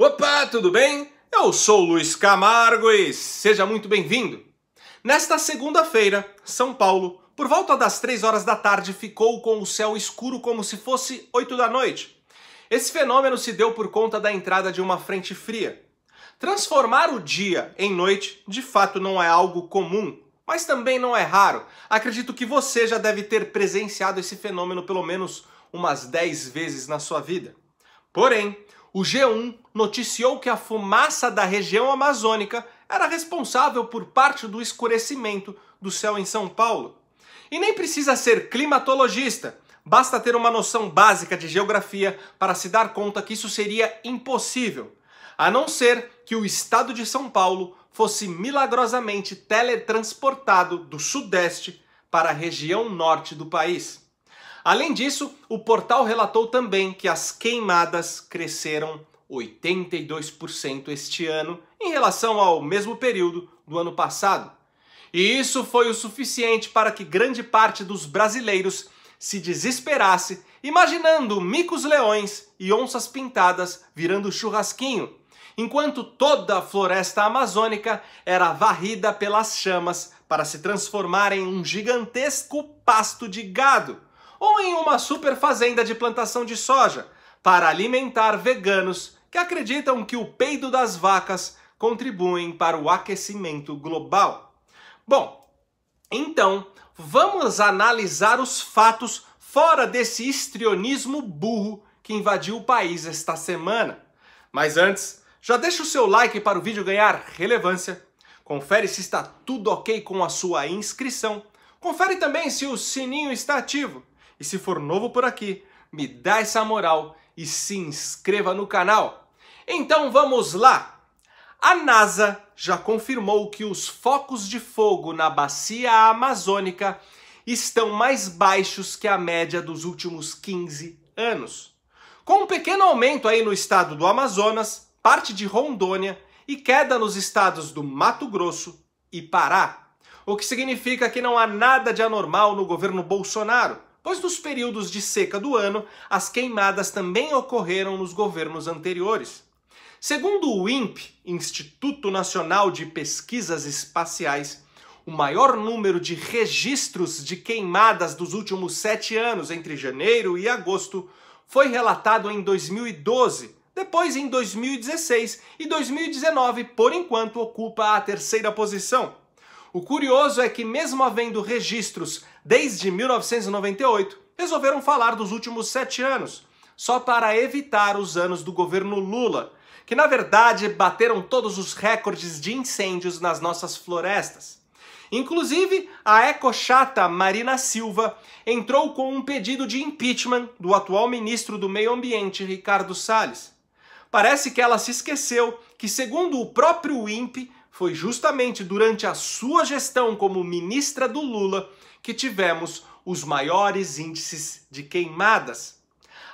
Opa, tudo bem? Eu sou Luiz Camargo e seja muito bem-vindo. Nesta segunda-feira, São Paulo, por volta das 3 horas da tarde, ficou com o céu escuro como se fosse 8 da noite. Esse fenômeno se deu por conta da entrada de uma frente fria. Transformar o dia em noite, de fato, não é algo comum, mas também não é raro. Acredito que você já deve ter presenciado esse fenômeno pelo menos umas 10 vezes na sua vida. Porém, o G1 noticiou que a fumaça da região amazônica era responsável por parte do escurecimento do céu em São Paulo. E nem precisa ser climatologista, basta ter uma noção básica de geografia para se dar conta que isso seria impossível, a não ser que o estado de São Paulo fosse milagrosamente teletransportado do sudeste para a região norte do país. Além disso, o portal relatou também que as queimadas cresceram 82% este ano em relação ao mesmo período do ano passado. E isso foi o suficiente para que grande parte dos brasileiros se desesperasse, imaginando micos-leões e onças-pintadas virando churrasquinho, enquanto toda a floresta amazônica era varrida pelas chamas para se transformar em um gigantesco pasto de gado ou em uma super fazenda de plantação de soja para alimentar veganos que acreditam que o peido das vacas contribuem para o aquecimento global. Bom, então vamos analisar os fatos fora desse histrionismo burro que invadiu o país esta semana. Mas antes, já deixa o seu like para o vídeo ganhar relevância, confere se está tudo ok com a sua inscrição, confere também se o sininho está ativo e se for novo por aqui, me dá essa moral e se inscreva no canal. Então vamos lá! A NASA já confirmou que os focos de fogo na bacia amazônica estão mais baixos que a média dos últimos 15 anos. Com um pequeno aumento aí no estado do Amazonas, parte de Rondônia e queda nos estados do Mato Grosso e Pará. O que significa que não há nada de anormal no governo Bolsonaro pois nos períodos de seca do ano, as queimadas também ocorreram nos governos anteriores. Segundo o INPE, Instituto Nacional de Pesquisas Espaciais, o maior número de registros de queimadas dos últimos sete anos, entre janeiro e agosto, foi relatado em 2012, depois em 2016 e 2019, por enquanto, ocupa a terceira posição. O curioso é que, mesmo havendo registros desde 1998, resolveram falar dos últimos sete anos, só para evitar os anos do governo Lula, que na verdade bateram todos os recordes de incêndios nas nossas florestas. Inclusive, a ecochata Marina Silva entrou com um pedido de impeachment do atual ministro do Meio Ambiente, Ricardo Salles. Parece que ela se esqueceu que, segundo o próprio INPE, foi justamente durante a sua gestão como ministra do Lula que tivemos os maiores índices de queimadas.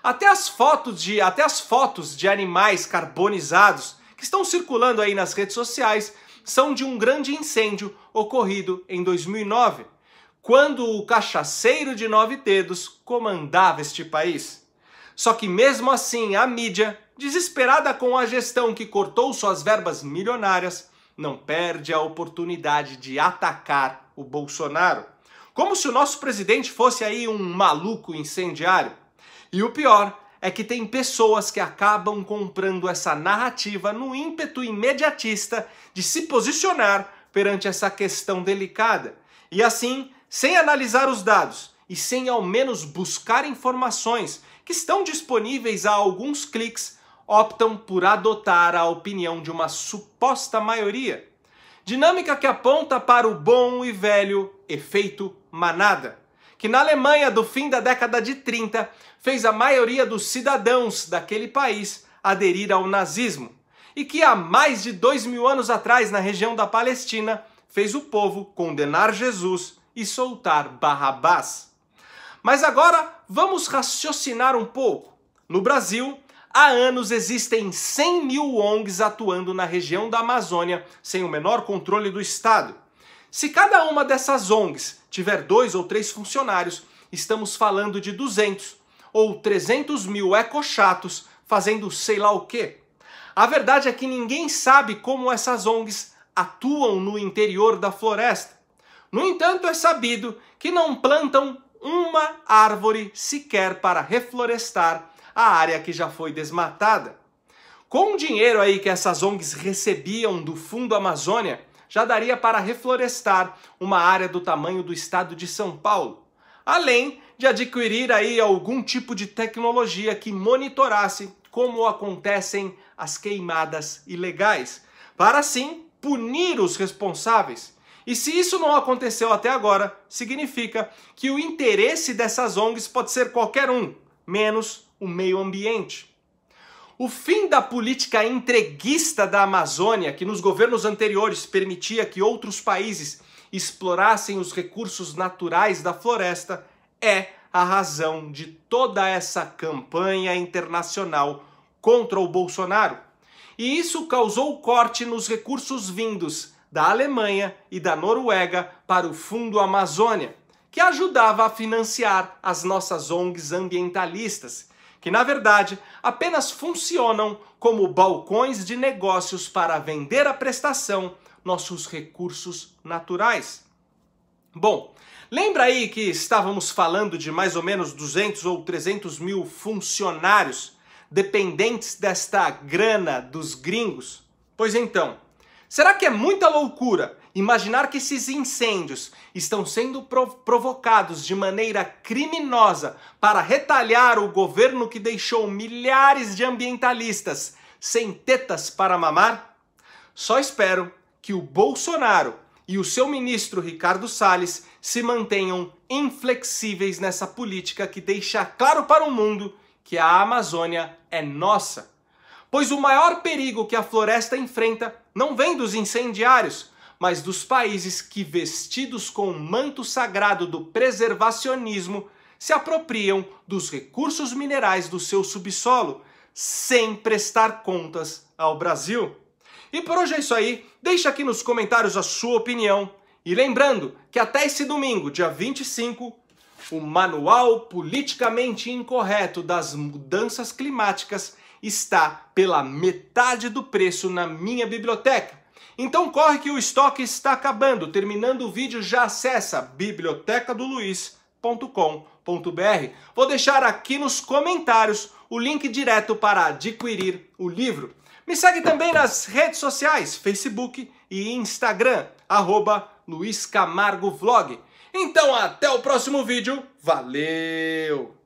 Até as fotos de, até as fotos de animais carbonizados que estão circulando aí nas redes sociais são de um grande incêndio ocorrido em 2009, quando o cachaceiro de nove dedos comandava este país. Só que mesmo assim, a mídia, desesperada com a gestão que cortou suas verbas milionárias, não perde a oportunidade de atacar o Bolsonaro. Como se o nosso presidente fosse aí um maluco incendiário. E o pior é que tem pessoas que acabam comprando essa narrativa no ímpeto imediatista de se posicionar perante essa questão delicada. E assim, sem analisar os dados e sem ao menos buscar informações que estão disponíveis a alguns cliques optam por adotar a opinião de uma suposta maioria. Dinâmica que aponta para o bom e velho efeito manada, que na Alemanha do fim da década de 30 fez a maioria dos cidadãos daquele país aderir ao nazismo, e que há mais de dois mil anos atrás, na região da Palestina, fez o povo condenar Jesus e soltar Barrabás. Mas agora vamos raciocinar um pouco. No Brasil, Há anos existem 100 mil ONGs atuando na região da Amazônia sem o menor controle do Estado. Se cada uma dessas ONGs tiver dois ou três funcionários, estamos falando de 200 ou 300 mil ecochatos fazendo sei lá o quê. A verdade é que ninguém sabe como essas ONGs atuam no interior da floresta. No entanto, é sabido que não plantam uma árvore sequer para reflorestar a área que já foi desmatada. Com o dinheiro aí que essas ONGs recebiam do Fundo Amazônia, já daria para reflorestar uma área do tamanho do estado de São Paulo, além de adquirir aí algum tipo de tecnologia que monitorasse como acontecem as queimadas ilegais, para assim punir os responsáveis. E se isso não aconteceu até agora, significa que o interesse dessas ONGs pode ser qualquer um, menos o meio ambiente. O fim da política entreguista da Amazônia, que nos governos anteriores permitia que outros países explorassem os recursos naturais da floresta, é a razão de toda essa campanha internacional contra o Bolsonaro. E isso causou corte nos recursos vindos da Alemanha e da Noruega para o Fundo Amazônia, que ajudava a financiar as nossas ONGs ambientalistas que na verdade apenas funcionam como balcões de negócios para vender a prestação nossos recursos naturais. Bom, lembra aí que estávamos falando de mais ou menos 200 ou 300 mil funcionários dependentes desta grana dos gringos? Pois então, será que é muita loucura Imaginar que esses incêndios estão sendo prov provocados de maneira criminosa para retalhar o governo que deixou milhares de ambientalistas sem tetas para mamar? Só espero que o Bolsonaro e o seu ministro Ricardo Salles se mantenham inflexíveis nessa política que deixa claro para o mundo que a Amazônia é nossa. Pois o maior perigo que a floresta enfrenta não vem dos incendiários, mas dos países que, vestidos com o manto sagrado do preservacionismo, se apropriam dos recursos minerais do seu subsolo sem prestar contas ao Brasil. E por hoje é isso aí. Deixe aqui nos comentários a sua opinião. E lembrando que até esse domingo, dia 25, o Manual Politicamente Incorreto das Mudanças Climáticas está pela metade do preço na minha biblioteca. Então corre que o estoque está acabando. Terminando o vídeo, já acessa bibliotecadoluiz.com.br. Vou deixar aqui nos comentários o link direto para adquirir o livro. Me segue também nas redes sociais, Facebook e Instagram, arroba Luiz Camargo Vlog. Então até o próximo vídeo, valeu!